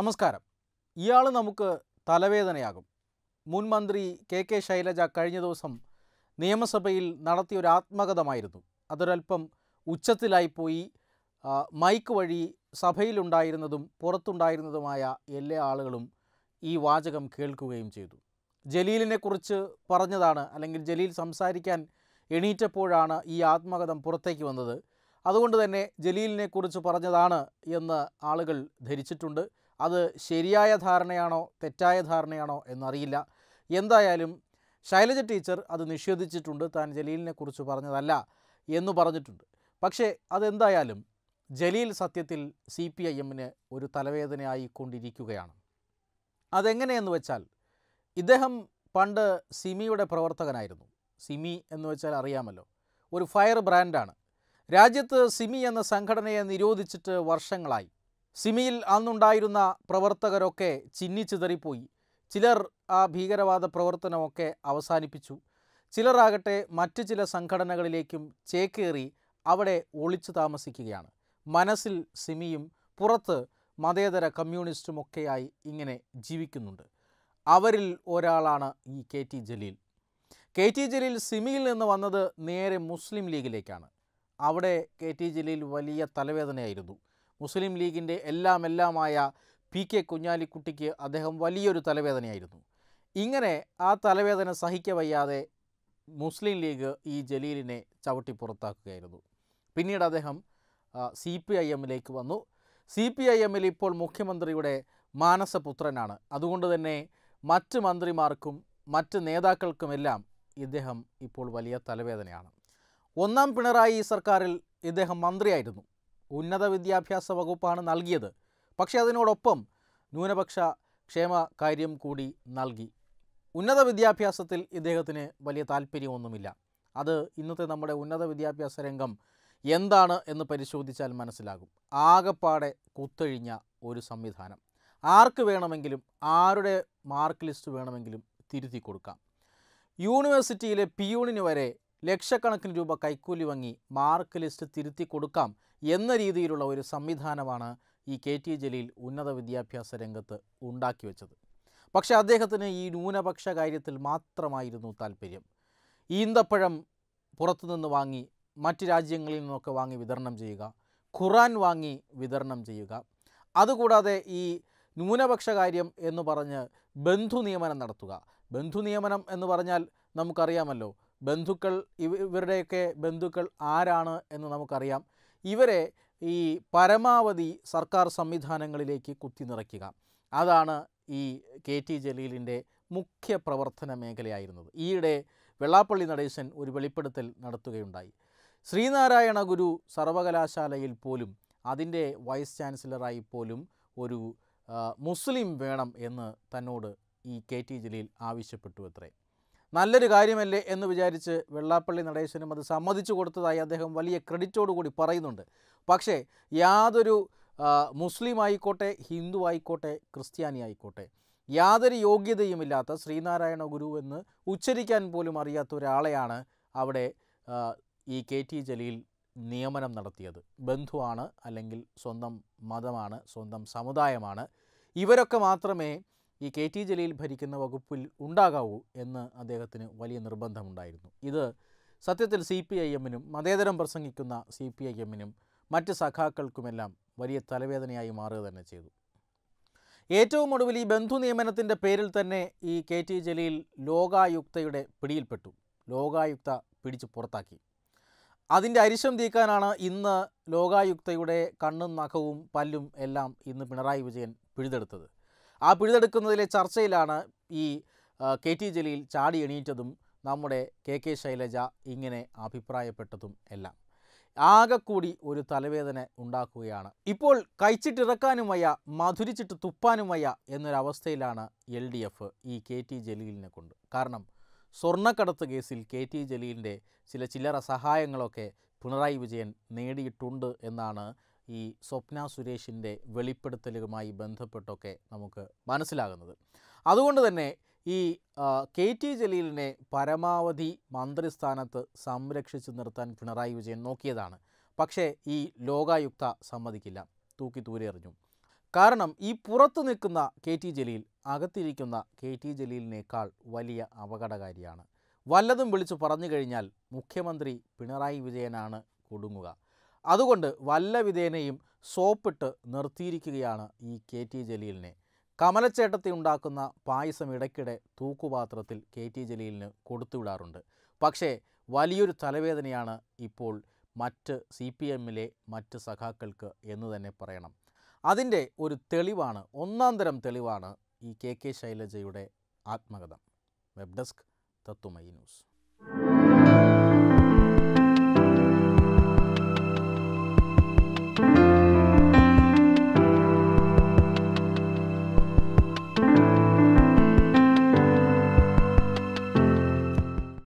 നമസ്കാരം ഇയാൾ നമുക്ക് തലവേദനയാകും മുൻ മന്ത്രി കെ കെ ശൈലജ കഴിഞ്ഞ ദിവസം നിയമസഭയിൽ നടത്തിയൊരു ആത്മകഥമായിരുന്നു അതൊരൽപ്പം ഉച്ചത്തിലായിപ്പോയി മൈക്ക് വഴി സഭയിലുണ്ടായിരുന്നതും പുറത്തുണ്ടായിരുന്നതുമായ എല്ലാ ആളുകളും ഈ വാചകം കേൾക്കുകയും ചെയ്തു ജലീലിനെക്കുറിച്ച് പറഞ്ഞതാണ് അല്ലെങ്കിൽ ജലീൽ സംസാരിക്കാൻ എണീറ്റപ്പോഴാണ് ഈ ആത്മകഥം പുറത്തേക്ക് വന്നത് അതുകൊണ്ട് തന്നെ ജലീലിനെക്കുറിച്ച് പറഞ്ഞതാണ് എന്ന് ആളുകൾ ധരിച്ചിട്ടുണ്ട് അത് ശരിയായ ധാരണയാണോ തെറ്റായ ധാരണയാണോ എന്നറിയില്ല എന്തായാലും ശൈലജ ടീച്ചർ അത് നിഷേധിച്ചിട്ടുണ്ട് താൻ ജലീലിനെ കുറിച്ച് പറഞ്ഞതല്ല എന്ന് പറഞ്ഞിട്ടുണ്ട് പക്ഷേ അതെന്തായാലും ജലീൽ സത്യത്തിൽ സി പി ഐ എമ്മിന് ഒരു തലവേദനയായിക്കൊണ്ടിരിക്കുകയാണ് അതെങ്ങനെയെന്ന് വെച്ചാൽ ഇദ്ദേഹം പണ്ട് സിമിയുടെ പ്രവർത്തകനായിരുന്നു സിമി എന്ന് വെച്ചാൽ അറിയാമല്ലോ ഒരു ഫയർ ബ്രാൻഡാണ് രാജ്യത്ത് സിമി എന്ന സംഘടനയെ നിരോധിച്ചിട്ട് വർഷങ്ങളായി സിമിയിൽ അന്നുണ്ടായിരുന്ന പ്രവർത്തകരൊക്കെ ചിന്നിച്ചിതറിപ്പോയി ചിലർ ആ ഭീകരവാദ പ്രവർത്തനമൊക്കെ അവസാനിപ്പിച്ചു ചിലരാകട്ടെ മറ്റ് ചില സംഘടനകളിലേക്കും ചേക്കേറി അവിടെ ഒളിച്ചു താമസിക്കുകയാണ് മനസ്സിൽ സിമിയും പുറത്ത് മതേതര കമ്മ്യൂണിസ്റ്റുമൊക്കെയായി ഇങ്ങനെ ജീവിക്കുന്നുണ്ട് അവരിൽ ഒരാളാണ് ഈ K T Jaleel K T Jaleel സിമിയിൽ നിന്ന് വന്നത് നേരെ മുസ്ലിം ലീഗിലേക്കാണ് അവിടെ കെ ടി ജലീൽ വലിയ തലവേദനയായിരുന്നു മുസ്ലിം ലീഗിൻ്റെ എല്ലാം എല്ലാമായ പി കെ കുഞ്ഞാലിക്കുട്ടിക്ക് അദ്ദേഹം വലിയൊരു തലവേദനയായിരുന്നു ഇങ്ങനെ ആ തലവേദന സഹിക്ക വയ്യാതെ മുസ്ലിം ലീഗ് ഈ ജലീലിനെ ചവിട്ടി പുറത്താക്കുകയായിരുന്നു പിന്നീട് അദ്ദേഹം സി പി ഐ എമ്മിലേക്ക് വന്നു സി പി ഐ എമ്മിൽ ഇപ്പോൾ മുഖ്യമന്ത്രിയുടെ മാനസപുത്രനാണ് അതുകൊണ്ട് തന്നെ മറ്റ് മന്ത്രിമാർക്കും മറ്റ് നേതാക്കൾക്കുമെല്ലാം ഇദ്ദേഹം ഇപ്പോൾ വലിയ തലവേദനയാണ് ഒന്നാം പിണറായി സർക്കാരിൽ ഇദ്ദേഹം മന്ത്രിയായിരുന്നു ഉന്നത വിദ്യാഭ്യാസ വകുപ്പാണ് നൽകിയത് പക്ഷേ അതിനോടൊപ്പം ന്യൂനപക്ഷ ക്ഷേമ കാര്യം കൂടി നൽകി ഉന്നത വിദ്യാഭ്യാസത്തിൽ ഇദ്ദേഹത്തിന് വലിയ താല്പര്യമൊന്നുമില്ല അത് ഇന്നത്തെ നമ്മുടെ ഉന്നത വിദ്യാഭ്യാസ രംഗം എന്താണ് എന്ന് പരിശോധിച്ചാൽ മനസ്സിലാകും ആകെപ്പാടെ കുത്തഴിഞ്ഞ ഒരു സംവിധാനം ആർക്ക് വേണമെങ്കിലും ആരുടെ മാർക്ക് ലിസ്റ്റ് വേണമെങ്കിലും തിരുത്തി കൊടുക്കാം യൂണിവേഴ്സിറ്റിയിലെ പിയൂണിന് വരെ ലക്ഷക്കണക്കിന് രൂപ കൈക്കൂലി വാങ്ങി മാർക്ക് ലിസ്റ്റ് തിരുത്തി കൊടുക്കാം എന്ന രീതിയിലുള്ള ഒരു സംവിധാനമാണ് ഈ കെ ടി ജലീൽ ഉന്നത വിദ്യാഭ്യാസ രംഗത്ത് ഉണ്ടാക്കി വെച്ചത് പക്ഷേ അദ്ദേഹത്തിന് ഈ ന്യൂനപക്ഷ കാര്യത്തിൽ മാത്രമായിരുന്നു താല്പര്യം ഈന്തപ്പഴം പുറത്തുനിന്ന് വാങ്ങി മറ്റ് രാജ്യങ്ങളിൽ നിന്നൊക്കെ വാങ്ങി വിതരണം ചെയ്യുക ഖുറാൻ വാങ്ങി വിതരണം ചെയ്യുക അതുകൂടാതെ ഈ ന്യൂനപക്ഷ കാര്യം എന്ന് പറഞ്ഞ് ബന്ധു നിയമനം നടത്തുക ബന്ധു നിയമനം എന്ന് പറഞ്ഞാൽ നമുക്കറിയാമല്ലോ ബന്ധുക്കൾ ഇവരുടെയൊക്കെ ബന്ധുക്കൾ ആരാണ് എന്ന് നമുക്കറിയാം ഇവരെ ഈ പരമാവധി സർക്കാർ സംവിധാനങ്ങളിലേക്ക് കുത്തി നിറയ്ക്കുക അതാണ് ഈ കെ ടി ജലീലിൻ്റെ മുഖ്യ പ്രവർത്തന മേഖലയായിരുന്നത് ഈയിടെ വെള്ളാപ്പള്ളി നടേശൻ ഒരു വെളിപ്പെടുത്തൽ നടത്തുകയുണ്ടായി ശ്രീനാരായണ ഗുരു സർവകലാശാലയിൽ പോലും അതിൻ്റെ വൈസ് ചാൻസലറായി പോലും ഒരു മുസ്ലിം വേണം എന്ന് തന്നോട് ഈ കെ ടി ജലീൽ ആവശ്യപ്പെട്ടു അത്രേ നല്ലൊരു കാര്യമല്ലേ എന്ന് വിചാരിച്ച് വെള്ളാപ്പള്ളി നടേശനും അത് സമ്മതിച്ചു കൊടുത്തതായി അദ്ദേഹം വലിയ കൂടി പറയുന്നുണ്ട് പക്ഷേ യാതൊരു മുസ്ലിം ആയിക്കോട്ടെ ഹിന്ദു ആയിക്കോട്ടെ ക്രിസ്ത്യാനി ആയിക്കോട്ടെ യാതൊരു യോഗ്യതയുമില്ലാത്ത ശ്രീനാരായണ ഗുരു എന്ന് ഉച്ചരിക്കാൻ പോലും അറിയാത്ത ഒരാളെയാണ് അവിടെ ഈ കെ ടി ജലീൽ നിയമനം നടത്തിയത് ബന്ധുവാണ് അല്ലെങ്കിൽ സ്വന്തം മതമാണ് സ്വന്തം സമുദായമാണ് ഇവരൊക്കെ മാത്രമേ ഈ കെ ടി ജലീൽ ഭരിക്കുന്ന വകുപ്പിൽ ഉണ്ടാകാവൂ എന്ന് അദ്ദേഹത്തിന് വലിയ നിർബന്ധമുണ്ടായിരുന്നു ഇത് സത്യത്തിൽ സി പി ഐ എമ്മിനും മതേതരം പ്രസംഗിക്കുന്ന സി പി ഐ എമ്മിനും മറ്റ് സഖാക്കൾക്കുമെല്ലാം വലിയ തലവേദനയായി മാറുക തന്നെ ചെയ്തു ഏറ്റവും ഒടുവിൽ ഈ ബന്ധു നിയമനത്തിൻ്റെ പേരിൽ തന്നെ ഈ കെ ടി ജലീൽ ലോകായുക്തയുടെ പിടിയിൽപ്പെട്ടു ലോകായുക്ത പിടിച്ചു പുറത്താക്കി അതിൻ്റെ അരിശം തീക്കാനാണ് ഇന്ന് ലോകായുക്തയുടെ കണ്ണും നഖവും പല്ലും എല്ലാം ഇന്ന് പിണറായി വിജയൻ പിഴുതെടുത്തത് ആ പിഴുതെടുക്കുന്നതിലെ ചർച്ചയിലാണ് ഈ കെ ടി ജലീൽ ചാടി എണീറ്റതും നമ്മുടെ കെ കെ ശൈലജ ഇങ്ങനെ അഭിപ്രായപ്പെട്ടതും എല്ലാം ആകെക്കൂടി ഒരു തലവേദന ഉണ്ടാക്കുകയാണ് ഇപ്പോൾ കഴിച്ചിട്ടിറക്കാനും വയ്യ മധുരിച്ചിട്ട് തുപ്പാനും വയ്യ എന്നൊരവസ്ഥയിലാണ് എൽ ഡി എഫ് ഈ കെ ടി ജലീലിനെ കൊണ്ട് കാരണം സ്വർണ്ണക്കടത്ത് കേസിൽ കെ ടി ജലീലിൻ്റെ ചില ചില്ലറ സഹായങ്ങളൊക്കെ പിണറായി വിജയൻ നേടിയിട്ടുണ്ട് എന്നാണ് ഈ സ്വപ്ന സുരേഷിൻ്റെ വെളിപ്പെടുത്തലുമായി ബന്ധപ്പെട്ടൊക്കെ നമുക്ക് മനസ്സിലാകുന്നത് അതുകൊണ്ട് തന്നെ ഈ കെ ടി ജലീലിനെ പരമാവധി മന്ത്രിസ്ഥാനത്ത് സംരക്ഷിച്ചു നിർത്താൻ പിണറായി വിജയൻ നോക്കിയതാണ് പക്ഷേ ഈ ലോകായുക്ത സമ്മതിക്കില്ല തൂക്കി തൂരെ എറിഞ്ഞു കാരണം ഈ പുറത്തു നിൽക്കുന്ന കെ ടി ജലീൽ അകത്തിരിക്കുന്ന കെ ടി ജലീലിനേക്കാൾ വലിയ അപകടകാരിയാണ് വല്ലതും വിളിച്ചു പറഞ്ഞു കഴിഞ്ഞാൽ മുഖ്യമന്ത്രി പിണറായി വിജയനാണ് കൊടുങ്ങുക അതുകൊണ്ട് വല്ല വിധേനയും സോപ്പിട്ട് നിർത്തിയിരിക്കുകയാണ് ഈ കെ ടി ജലീലിനെ കമലച്ചേട്ടത്തി ഉണ്ടാക്കുന്ന പായസം ഇടയ്ക്കിടെ തൂക്കുപാത്രത്തിൽ കെ ടി ജലീലിന് കൊടുത്തുവിടാറുണ്ട് പക്ഷേ വലിയൊരു തലവേദനയാണ് ഇപ്പോൾ മറ്റ് സി പി എമ്മിലെ മറ്റ് സഖാക്കൾക്ക് എന്ന് തന്നെ പറയണം അതിൻ്റെ ഒരു തെളിവാണ് ഒന്നാം തരം തെളിവാണ് ഈ കെ കെ ശൈലജയുടെ ആത്മകഥ web desk Tatwamayi news Thank you.